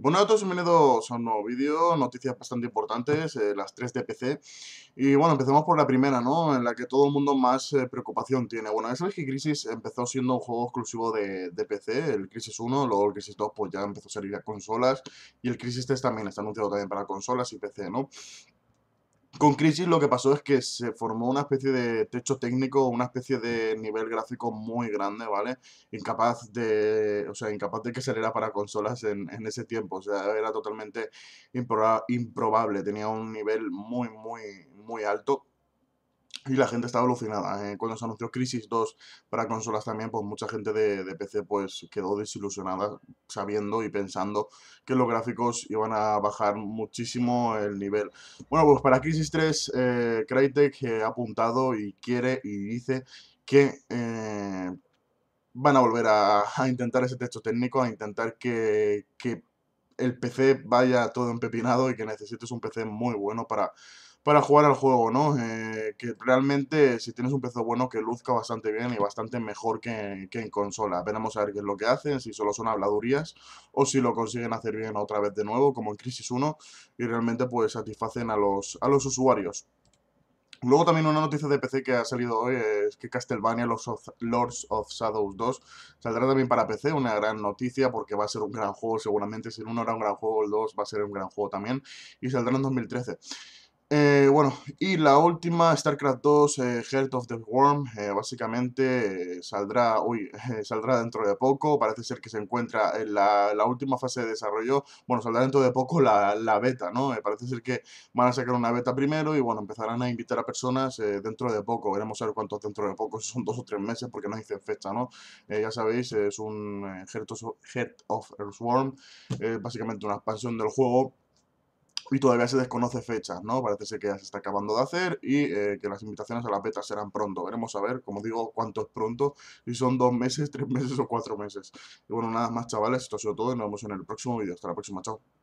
Bueno, a todos bienvenidos a un nuevo vídeo, noticias bastante importantes, eh, las 3 de PC. Y bueno, empecemos por la primera, ¿no? En la que todo el mundo más eh, preocupación tiene. Bueno, es el que Crisis empezó siendo un juego exclusivo de, PC, el Crisis 1, luego el Crisis 2 pues ya empezó a salir a consolas, y el Crisis 3 también está anunciado también para consolas y PC, ¿no? Con Crisis lo que pasó es que se formó una especie de techo técnico, una especie de nivel gráfico muy grande, ¿vale? Incapaz de, o sea, incapaz de que saliera para consolas en, en ese tiempo, o sea, era totalmente improbable, tenía un nivel muy, muy, muy alto y la gente está alucinada. ¿eh? Cuando se anunció Crisis 2 para consolas también, pues mucha gente de, PC pues quedó desilusionada sabiendo y pensando que los gráficos iban a bajar muchísimo el nivel. Bueno, pues para Crisis 3, eh, Crytek ha apuntado y quiere y dice que eh, van a volver a, intentar ese texto técnico, a intentar que el PC vaya todo empepinado y que necesites un PC muy bueno para para jugar al juego, ¿no? Eh, que realmente si tienes un PC bueno que luzca bastante bien y bastante mejor que, en consola. Veremos a ver qué es lo que hacen, si solo son habladurías o si lo consiguen hacer bien otra vez de nuevo, como en Crisis 1, y realmente pues satisfacen a los, a los usuarios. Luego también una noticia de PC que ha salido hoy es que Castlevania Lords Lords of, Shadows 2 saldrá también para PC, una gran noticia porque va a ser un gran juego seguramente, si en 1 era un gran juego, el 2 va a ser un gran juego también y saldrá en 2013. Eh, bueno, y la última, StarCraft 2, eh, Heart of the Worm, eh, básicamente saldrá hoy, saldrá dentro de poco, parece ser que se encuentra en la, última fase de desarrollo, bueno, saldrá dentro de poco la, beta, ¿no? parece ser que van a sacar una beta primero y bueno, empezarán a invitar a personas dentro de poco, veremos a ver cuántos dentro de poco, son dos o tres meses, porque no dicen fecha, ¿no? ya sabéis, es un Heart of, the Swarm, básicamente una expansión del juego y todavía se desconoce fechas, ¿no? Parece ser que ya se está acabando de hacer y eh, que las invitaciones a las betas serán pronto. Veremos a ver, como digo, cuánto es pronto, si son dos meses, tres meses o cuatro meses. Y bueno, nada más, chavales, esto ha sido todo nos vemos en el próximo vídeo. Hasta la próxima, chao.